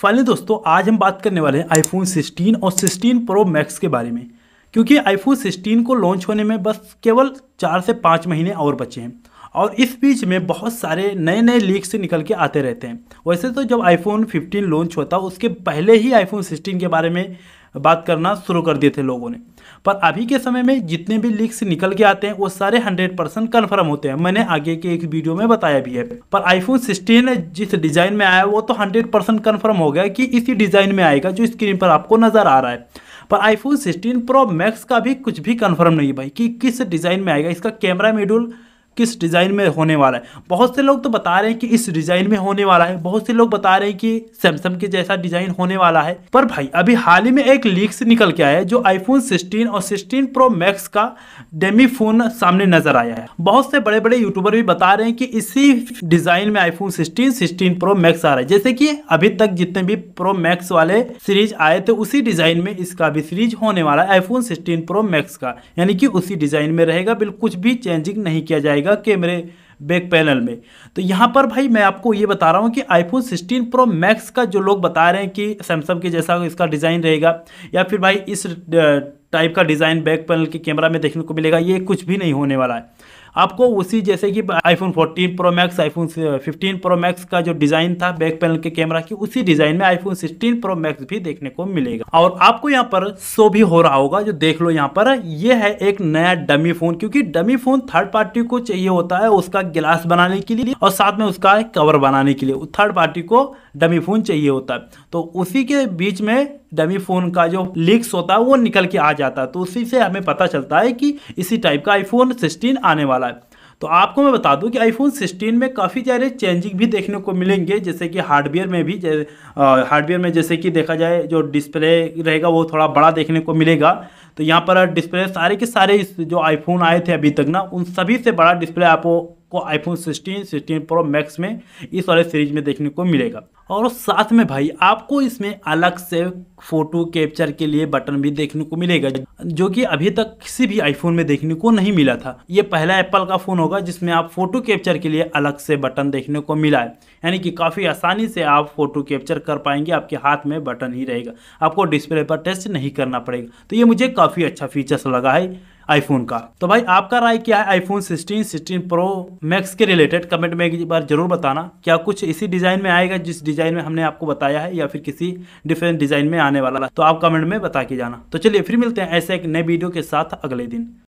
finally दोस्तों आज हम बात करने वाले हैं आईफोन 16 और 16 प्रो मैक्स के बारे में क्योंकि आईफोन 16 को लॉन्च होने में बस केवल चार से पाँच महीने और बचे हैं और इस बीच में बहुत सारे नए नए लीक्स निकल के आते रहते हैं वैसे तो जब आईफोन 15 लॉन्च होता उसके पहले ही आईफोन 16 के बारे में बात करना शुरू कर दिए थे लोगों ने पर अभी के समय में जितने भी लीक्स निकल के आते हैं वो सारे 100 परसेंट कन्फर्म होते हैं मैंने आगे के एक वीडियो में बताया भी है पर आईफोन 16 जिस डिज़ाइन में आया वो तो 100 परसेंट कन्फर्म हो गया कि इसी डिज़ाइन में आएगा जो स्क्रीन पर आपको नज़र आ रहा है पर आईफोन सिक्सटीन प्रो मैक्स का भी कुछ भी कन्फर्म नहीं भाई कि किस डिज़ाइन में आएगा इसका कैमरा मेड्यूल किस डिज़ाइन में होने वाला है बहुत से लोग तो बता रहे हैं कि इस डिज़ाइन में होने वाला है बहुत से लोग बता रहे हैं कि सैमसंग के जैसा डिज़ाइन होने वाला है पर भाई अभी हाल ही में एक लीक्स निकल के आया है जो आईफोन सिक्सटीन और सिक्सटीन प्रो मैक्स का डेमी फोन सामने नजर आया है बहुत से बड़े बड़े यूट्यूबर भी बता रहे हैं कि इसी डिज़ाइन में iPhone sixteen sixteen pro max आ रहा है जैसे कि अभी तक जितने भी प्रो मैक्स वाले सीरीज आए थे उसी डिज़ाइन में इसका भी सीरीज होने वाला है आईफोन सिक्सटीन प्रो मैक्स का यानी कि उसी डिज़ाइन में रहेगा बिल्कुल कुछ भी चेंजिंग नहीं किया जाएगा जाएगा कैमरे बैक पैनल में तो यहाँ पर भाई मैं आपको ये बता रहा हूँ कि आईफोन 16 प्रो मैक्स का जो लोग बता रहे हैं कि सैमसंग के जैसा इसका डिज़ाइन रहेगा या फिर भाई इस टाइप का डिज़ाइन बैक पैनल के कैमरा में देखने को मिलेगा ये कुछ भी नहीं होने वाला है आपको उसी जैसे कि iPhone 14 pro max iPhone 15 pro max का जो डिज़ाइन था बैक पैनल के कैमरा की उसी डिज़ाइन में आईफोन 16 प्रो मैक्स भी देखने को मिलेगा और आपको यहाँ पर शो भी हो रहा होगा जो देख लो यहाँ पर ये है एक नया डमी फोन क्योंकि डमी फोन थर्ड पार्टी को चाहिए होता है उसका गिलास बनाने के लिए और साथ में उसका कवर बनाने के लिए थर्ड पार्टी को डमी फोन चाहिए होता है तो उसी के बीच में डमी फोन का जो लीक्स होता है वो निकल के आ जाता है तो उसी से हमें पता चलता है कि इसी टाइप का आईफोन 16 आने वाला रहा है तो आपको मैं बता दूं कि आईफोन 16 में काफ़ी सारे चेंजिंग भी देखने को मिलेंगे जैसे कि हार्डवेयर में भी हार्डवेयर में जैसे कि देखा जाए जो डिस्प्ले रहेगा वो थोड़ा बड़ा देखने को मिलेगा तो यहाँ पर डिस्प्ले सारे के सारे जो आईफोन आए थे अभी तक ना उन सभी से बड़ा डिस्प्ले आपको को आईफोन 16, 16 प्रो मैक्स में इस वाले सीरीज में देखने को मिलेगा और साथ में भाई आपको इसमें अलग से फ़ोटो कैप्चर के लिए बटन भी देखने को मिलेगा जो कि अभी तक किसी भी आईफोन में देखने को नहीं मिला था ये पहला एप्पल का फ़ोन होगा जिसमें आप फ़ोटो कैप्चर के लिए अलग से बटन देखने को मिला है यानी कि काफ़ी आसानी से आप फ़ोटो कैप्चर कर पाएंगे आपके हाथ में बटन ही रहेगा आपको डिस्प्ले पर टेस्ट नहीं करना पड़ेगा तो ये मुझे काफ़ी अच्छा फीचर्स लगा है आईफोन का तो भाई आपका राय क्या है आईफोन 16, 16 प्रो मैक्स के रिलेटेड कमेंट में एक बार जरूर बताना क्या कुछ इसी डिजाइन में आएगा जिस डिजाइन में हमने आपको बताया है या फिर किसी डिफरेंट डिजाइन में आने वाला तो आप कमेंट में बता के जाना तो चलिए फिर मिलते हैं ऐसे एक नए वीडियो के साथ अगले दिन